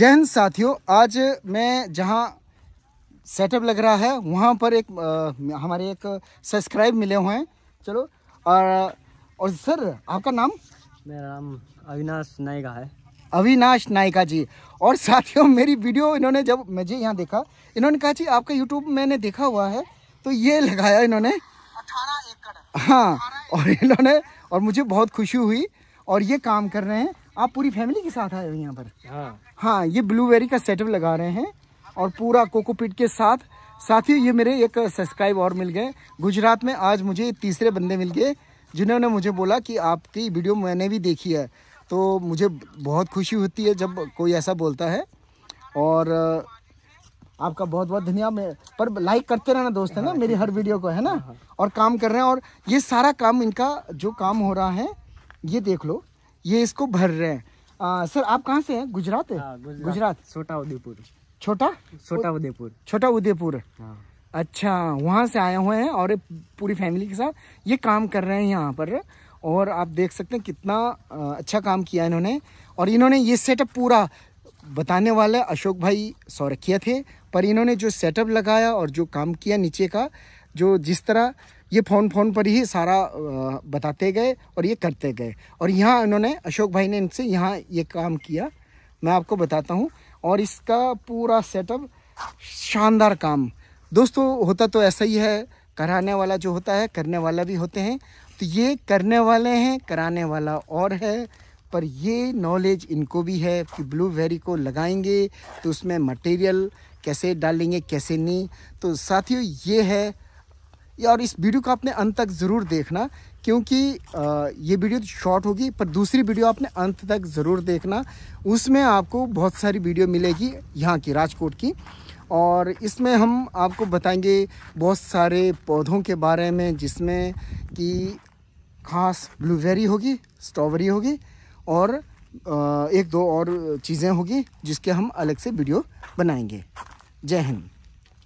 जय हिंद साथियों आज मैं जहां सेटअप लग रहा है वहां पर एक आ, हमारे एक सब्सक्राइब मिले हुए हैं चलो और और सर आपका नाम मेरा नाम अविनाश नायका है अविनाश नायका जी और साथियों मेरी वीडियो इन्होंने जब मुझे यहाँ देखा इन्होंने कहा जी आपका यूट्यूब मैंने देखा हुआ है तो ये लगाया इन्होंने हाँ और इन्होंने और मुझे बहुत खुशी हुई और ये काम कर रहे हैं आप पूरी फैमिली के साथ आए हो यहाँ पर हाँ हाँ ये ब्लूबेरी का सेटअप लगा रहे हैं और पूरा कोकोपीट के साथ साथ ही ये मेरे एक सब्सक्राइब और मिल गए गुजरात में आज मुझे तीसरे बंदे मिल गए जिन्होंने मुझे बोला कि आपकी वीडियो मैंने भी देखी है तो मुझे बहुत खुशी होती है जब कोई ऐसा बोलता है और आपका बहुत बहुत धन्यवाद मैं पर लाइक करते रहना दोस्त है ना हाँ, मेरी हर वीडियो को है ना हाँ, हाँ। और काम कर रहे हैं और ये सारा काम इनका जो काम हो रहा है ये देख लो ये इसको भर रहे हैं आ, सर आप कहाँ से हैं गुजरात है आ, हाँ, गुजरात, गुजरात। छोटा उदयपुर छोटा छोटा उदयपुर छोटा उदयपुर हाँ। अच्छा वहाँ से आए हुए हैं और पूरी फैमिली के साथ ये काम कर रहे हैं यहाँ पर और आप देख सकते हैं कितना अच्छा काम किया इन्होंने और इन्होंने ये सेटअप पूरा बताने वाले अशोक भाई सौरखिया थे पर इन्होंने जो सेटअप लगाया और जो काम किया नीचे का जो जिस तरह ये फ़ोन फ़ोन पर ही सारा बताते गए और ये करते गए और यहाँ इन्होंने अशोक भाई ने इनसे यहाँ ये काम किया मैं आपको बताता हूँ और इसका पूरा सेटअप शानदार काम दोस्तों होता तो ऐसा ही है कराने वाला जो होता है करने वाला भी होते हैं तो ये करने वाले हैं कराने वाला और है पर ये नॉलेज इनको भी है कि ब्लू वेरी को लगाएंगे तो उसमें मटेरियल कैसे डालेंगे कैसे नहीं तो साथियों ये है और इस वीडियो को आपने अंत तक ज़रूर देखना क्योंकि ये वीडियो तो शॉर्ट होगी पर दूसरी वीडियो आपने अंत तक ज़रूर देखना उसमें आपको बहुत सारी वीडियो मिलेगी यहाँ की राजकोट की और इसमें हम आपको बताएंगे बहुत सारे पौधों के बारे में जिसमें कि खास ब्लूबेरी होगी स्ट्रॉबेरी होगी और एक दो और चीज़ें होगी जिसके हम अलग से वीडियो बनाएंगे जय हिंद